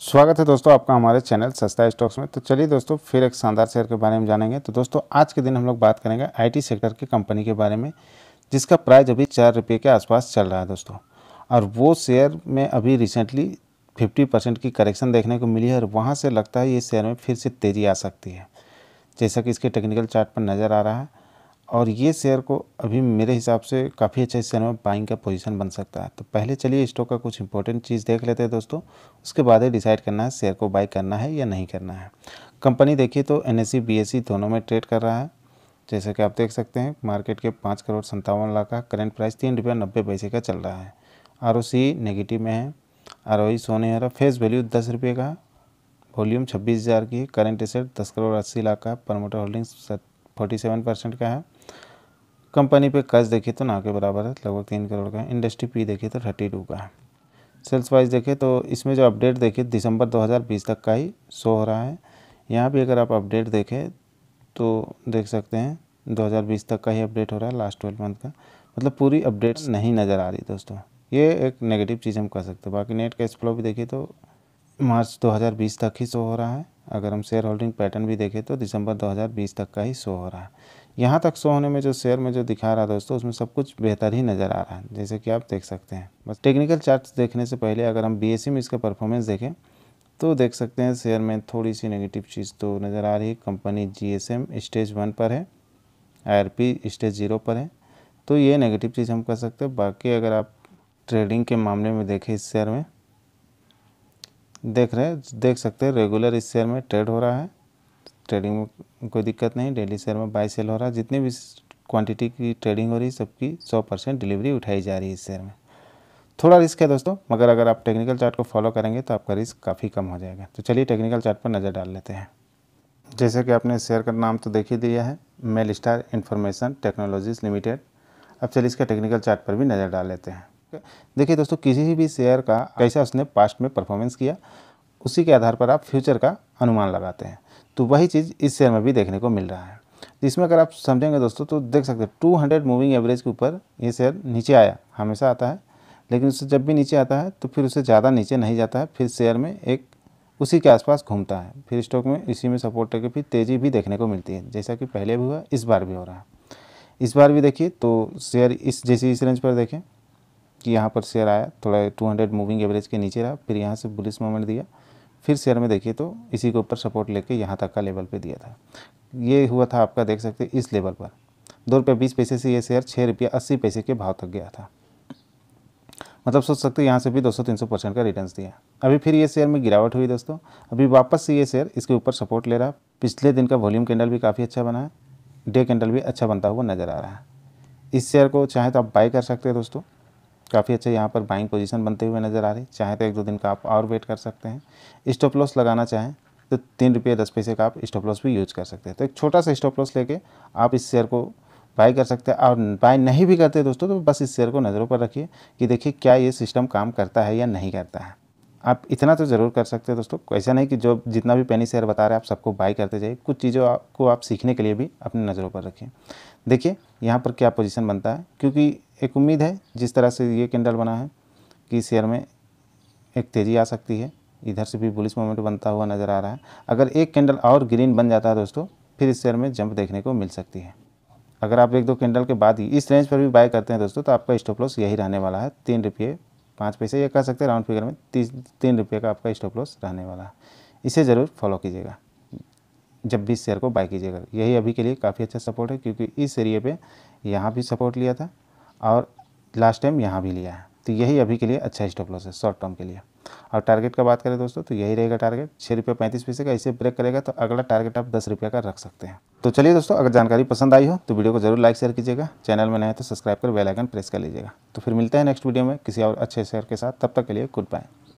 स्वागत है दोस्तों आपका हमारे चैनल सस्ता स्टॉक्स में तो चलिए दोस्तों फिर एक शानदार शेयर के बारे में जानेंगे तो दोस्तों आज के दिन हम लोग बात करेंगे आईटी सेक्टर की कंपनी के बारे में जिसका प्राइस अभी चार रुपये के आसपास चल रहा है दोस्तों और वो शेयर में अभी रिसेंटली फिफ्टी परसेंट की करेक्शन देखने को मिली है और वहाँ से लगता है ये शेयर में फिर से तेज़ी आ सकती है जैसा कि इसके टेक्निकल चार्ट पर नज़र आ रहा है और ये शेयर को अभी मेरे हिसाब से काफ़ी अच्छे शेयर में बाइंग का पोजीशन बन सकता है तो पहले चलिए स्टॉक का कुछ इंपॉर्टेंट चीज़ देख लेते हैं दोस्तों उसके बाद ही डिसाइड करना है शेयर को बाई करना है या नहीं करना है कंपनी देखिए तो एन एस दोनों में ट्रेड कर रहा है जैसे कि आप देख सकते हैं मार्केट के पाँच करोड़ संतावन लाख का करेंट प्राइस तीन रुपया नब्बे पैसे का चल रहा है आर नेगेटिव में है आर ओ e सोने हरा फेस वैल्यू दस रुपये का वॉल्यूम छब्बीस हज़ार की करंट एसेट दस करोड़ अस्सी लाख का promoter holdings forty seven percent का है कंपनी पे कर्ज देखिए तो ना के बराबर है लगभग तीन करोड़ का है इंडस्ट्री पी देखिए तो थर्टी टू का है सेल्स वाइज देखें तो इसमें जो अपडेट देखिए दिसंबर 2020 तक का ही शो हो रहा है यहाँ भी अगर आप अपडेट देखें तो देख सकते हैं 2020 तक का ही अपडेट हो रहा है लास्ट ट्वेल्व मंथ का मतलब पूरी अपडेट्स नहीं नज़र आ रही दोस्तों ये एक नेगेटिव चीज़ हम कह सकते हैं बाकी नेट कैश फ्लो भी देखिए तो मार्च 2020 तक ही शो हो रहा है अगर हम शेयर होल्डिंग पैटर्न भी देखें तो दिसंबर 2020 तक का ही शो हो रहा है यहाँ तक शो होने में जो शेयर में जो दिखा रहा है दोस्तों उसमें सब कुछ बेहतर ही नज़र आ रहा है जैसे कि आप देख सकते हैं बस टेक्निकल चार्ट देखने से पहले अगर हम बी में इसका परफॉर्मेंस देखें तो देख सकते हैं शेयर में थोड़ी सी नेगेटिव चीज़ तो नज़र आ रही है कंपनी जी स्टेज वन पर है आई स्टेज ज़ीरो पर है तो ये नेगेटिव चीज़ हम कर सकते हैं बाकी अगर आप ट्रेडिंग के मामले में देखें इस शेयर में देख रहे हैं देख सकते हैं रेगुलर इस शेयर में ट्रेड हो रहा है ट्रेडिंग में कोई दिक्कत नहीं डेली शेयर में बाई सेल हो रहा है जितनी भी क्वांटिटी की ट्रेडिंग हो रही है सबकी सौ परसेंट डिलीवरी उठाई जा रही है इस शेयर में थोड़ा रिस्क है दोस्तों मगर अगर आप टेक्निकल चार्ट को फॉलो करेंगे तो आपका रिस्क काफ़ी कम हो जाएगा तो चलिए टेक्निकल चार्ट पर नज़र डाल लेते हैं जैसे कि आपने शेयर का नाम तो देख ही दिया है mail star information technologies limited अब चलिए इसका टेक्निकल चार्ट पर भी नज़र डाल लेते हैं देखिए दोस्तों किसी भी शेयर का कैसा उसने पास्ट में परफॉर्मेंस किया उसी के आधार पर आप फ्यूचर का अनुमान लगाते हैं तो वही चीज़ इस शेयर में भी देखने को मिल रहा है इसमें अगर आप समझेंगे दोस्तों तो देख सकते हैं टू हंड्रेड मूविंग एवरेज के ऊपर ये शेयर नीचे आया हमेशा आता है लेकिन उससे जब भी नीचे आता है तो फिर उससे ज़्यादा नीचे नहीं जाता है फिर शेयर में एक उसी के आसपास घूमता है फिर स्टॉक में इसी में सपोर्ट करके फिर तेज़ी भी देखने को मिलती है जैसा कि पहले भी हुआ इस बार भी हो रहा है इस बार भी देखिए तो शेयर इस जैसे इस रेंज पर देखें कि यहाँ पर शेयर आया थोड़ा टू हंड्रेड मूविंग एवरेज के नीचे रहा फिर यहाँ से बुलिस मोमेंट दिया फिर शेयर में देखिए तो इसी के ऊपर सपोर्ट लेके यहाँ तक का लेवल पे दिया था ये हुआ था आपका देख सकते इस लेवल पर दो रुपये बीस पैसे से ये शेयर छः रुपया अस्सी पैसे के भाव तक गया था मतलब सोच सकते यहाँ से भी 200-300 परसेंट का रिटर्न दिया अभी फिर ये शेयर में गिरावट हुई दोस्तों अभी वापस से ये शेयर इसके ऊपर सपोर्ट ले रहा पिछले दिन का वॉल्यूम कैंडल भी काफ़ी अच्छा बना है डे कैंडल भी अच्छा बनता हुआ नज़र आ रहा है इस शेयर को चाहे तो आप बाई कर सकते हैं दोस्तों काफ़ी अच्छे यहाँ पर बाइंग पोजीशन बनते हुए नज़र आ रही चाहे तो एक दो दिन का आप और वेट कर सकते हैं स्टॉप लॉस लगाना चाहें तो तीन रुपये दस पैसे का आप स्टॉप लॉस भी यूज कर सकते हैं तो एक छोटा सा स्टॉप लॉस लेके आप इस शेयर को बाय कर सकते हैं और बाय नहीं भी करते दोस्तों तो बस इस शेयर को नज़रों पर रखिए कि देखिए क्या ये सिस्टम काम करता है या नहीं करता है आप इतना तो ज़रूर कर सकते हैं दोस्तों ऐसा नहीं कि जो जितना भी पेनी शेयर बता रहे हैं आप सबको बाई करते जाइए कुछ चीज़ों को आप सीखने के लिए भी अपनी नज़रों पर रखिए देखिए यहाँ पर क्या पोजीशन बनता है क्योंकि एक उम्मीद है जिस तरह से ये कैंडल बना है कि शेयर में एक तेज़ी आ सकती है इधर से भी बुलिस मोमेंट बनता हुआ नज़र आ रहा है अगर एक कैंडल और ग्रीन बन जाता है दोस्तों फिर इस शेयर में जंप देखने को मिल सकती है अगर आप एक दो कैंडल के बाद ही इस रेंज पर भी बाय करते हैं दोस्तों तो आपका स्टॉप लॉस यही रहने वाला है तीन रुपये पाँच पैसे ये कह सकते हैं राउंड फिगर में तीस तीन रुपये का आपका स्टॉप लॉस रहने वाला है इसे ज़रूर फॉलो कीजिएगा जब भी शेयर को बाय कीजिएगा यही अभी के लिए काफ़ी अच्छा सपोर्ट है क्योंकि इस एरिए पर यहाँ भी सपोर्ट लिया था और लास्ट टाइम यहाँ भी लिया है तो यही अभी के लिए अच्छा स्टॉप लॉस है शॉर्ट टर्म के लिए और टारगेट का बात करें दोस्तों तो यही रहेगा टारगेट छः रुपये पैंतीस पैसे का इसे ब्रेक करेगा तो अगला टारगेट आप दस रुपये का रख सकते हैं तो चलिए दोस्तों अगर जानकारी पसंद आई हो तो वीडियो को जरूर लाइक शेयर कीजिएगा चैनल में नए तो सब्सक्राइब कर बेल आइकन प्रेस कर लीजिएगा तो फिर मिलते हैं नेक्स्ट वीडियो में किसी और अच्छे शेयर के साथ तब तक के लिए गुड बाय